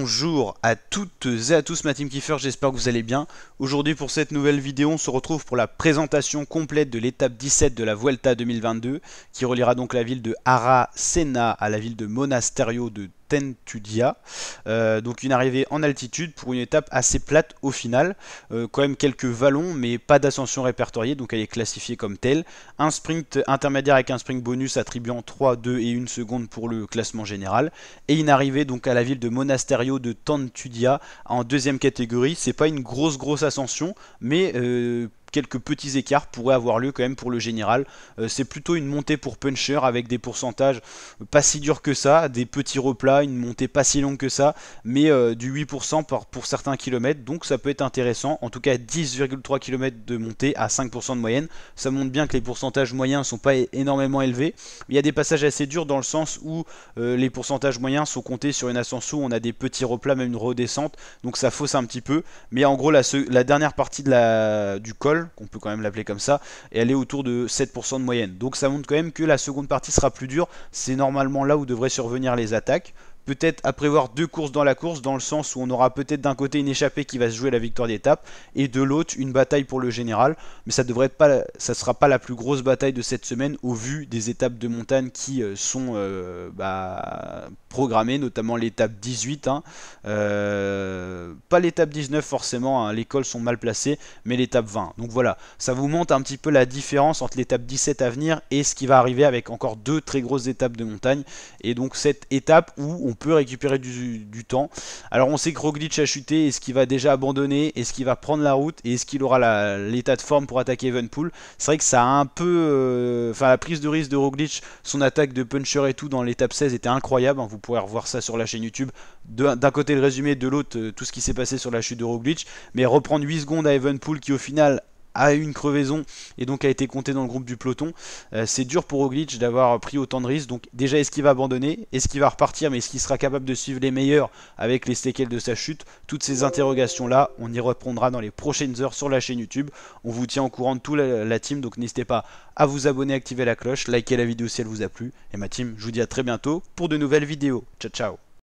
Bonjour à toutes et à tous ma team Kiefer, j'espère que vous allez bien. Aujourd'hui pour cette nouvelle vidéo, on se retrouve pour la présentation complète de l'étape 17 de la Vuelta 2022 qui reliera donc la ville de Aracena à la ville de Monasterio de Tentudia. Euh, donc une arrivée en altitude pour une étape assez plate au final. Euh, quand même quelques vallons, mais pas d'ascension répertoriée, donc elle est classifiée comme telle. Un sprint intermédiaire avec un sprint bonus attribuant 3, 2 et 1 seconde pour le classement général. Et une arrivée donc à la ville de Monasterio de de Tantudia en deuxième catégorie. C'est pas une grosse grosse ascension, mais euh, quelques petits écarts pourraient avoir lieu quand même pour le général. Euh, c'est plutôt une montée pour puncher avec des pourcentages pas si durs que ça, des petits replats, une montée pas si longue que ça, mais euh, du 8% pour certains kilomètres, donc ça peut être intéressant. En tout cas, 10,3 km de montée à 5% de moyenne, ça montre bien que les pourcentages moyens ne sont pas énormément élevés. Il y a des passages assez durs dans le sens où euh, les pourcentages moyens sont comptés sur une ascension, on a des petits replats, même une redescente, donc ça fausse un petit peu. Mais en gros, la, dernière partie du col, qu'on peut quand même l'appeler comme ça, et elle est autour de 7% de moyenne. Donc ça montre quand même que la seconde partie sera plus dure, c'est normalement là où devraient survenir les attaques peut-être à prévoir deux courses dans la course, dans le sens où on aura peut-être d'un côté une échappée qui va se jouer la victoire d'étape, et de l'autre une bataille pour le général, mais ça devrait pas, ça sera pas la plus grosse bataille de cette semaine au vu des étapes de montagne qui euh, sont euh, bah, programmées, notamment l'étape 18, hein. euh, pas l'étape 19 forcément, hein, les cols sont mal placés, mais l'étape 20. Donc voilà, ça vous montre un petit peu la différence entre l'étape 17 à venir et ce qui va arriver avec encore deux très grosses étapes de montagne, et donc cette étape où on peut récupérer du, temps. Alors on sait que Roglic a chuté, est-ce qu'il va déjà abandonner, est-ce qu'il va prendre la route et est-ce qu'il aura l'état de forme pour attaquer Evenpool C'est vrai que ça a un peu... Euh, enfin la prise de risque de Roglic, son attaque de puncher et tout dans l'étape 16 était incroyable, hein. vous pourrez revoir ça sur la chaîne YouTube. D'un côté le résumé, de l'autre euh, tout ce qui s'est passé sur la chute de Roglic, mais reprendre 8 secondes à Evenpool qui au final a eu une crevaison et donc a été compté dans le groupe du peloton. Euh, c'est dur pour Oglitch d'avoir pris autant de risques. Donc déjà, est-ce qu'il va abandonner Est-ce qu'il va repartir Mais est-ce qu'il sera capable de suivre les meilleurs avec les séquelles de sa chute Toutes ces interrogations-là, on y reprendra dans les prochaines heures sur la chaîne YouTube. On vous tient au courant de tout la team, donc n'hésitez pas à vous abonner, activer la cloche, liker la vidéo si elle vous a plu. Et ma team, je vous dis à très bientôt pour de nouvelles vidéos. Ciao ciao